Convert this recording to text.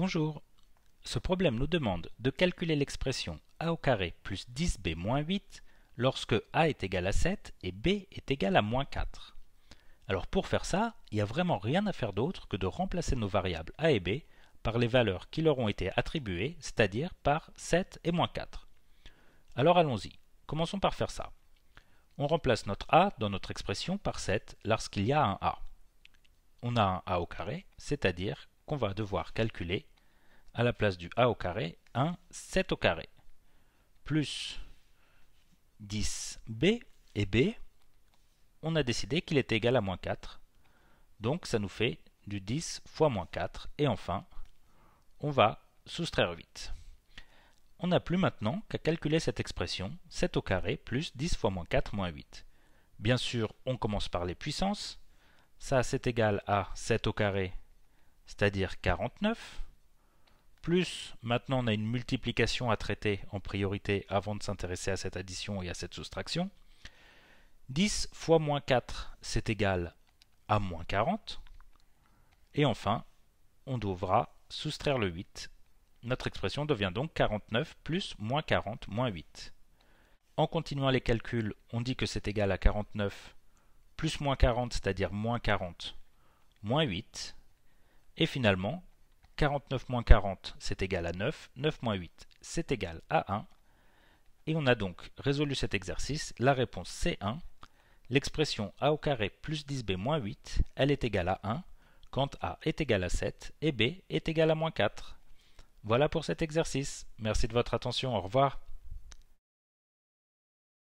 Bonjour. Ce problème nous demande de calculer l'expression a au carré plus 10b moins 8 lorsque a est égal à 7 et b est égal à moins 4. Alors pour faire ça, il n'y a vraiment rien à faire d'autre que de remplacer nos variables a et b par les valeurs qui leur ont été attribuées, c'est-à-dire par 7 et moins 4. Alors allons-y. Commençons par faire ça. On remplace notre a dans notre expression par 7 lorsqu'il y a un a. On a un a au carré, c'est-à-dire qu'on va devoir calculer, à la place du a au carré, un 7 au carré, plus 10b, et b, on a décidé qu'il était égal à moins 4, donc ça nous fait du 10 fois moins 4, et enfin, on va soustraire 8. On n'a plus maintenant qu'à calculer cette expression, 7 au carré plus 10 fois moins 4 moins 8. Bien sûr, on commence par les puissances, ça c'est égal à 7 au carré c'est-à-dire 49, plus maintenant on a une multiplication à traiter en priorité avant de s'intéresser à cette addition et à cette soustraction. 10 fois moins 4, c'est égal à moins 40. Et enfin, on devra soustraire le 8. Notre expression devient donc 49 plus moins 40 moins 8. En continuant les calculs, on dit que c'est égal à 49 plus moins 40, c'est-à-dire moins 40, moins 8, et finalement, 49 moins 40, c'est égal à 9. 9 moins 8, c'est égal à 1. Et on a donc résolu cet exercice. La réponse c'est 1 l'expression a au carré plus 10b moins 8, elle est égale à 1 quand a est égal à 7 et b est égal à moins 4. Voilà pour cet exercice. Merci de votre attention. Au revoir.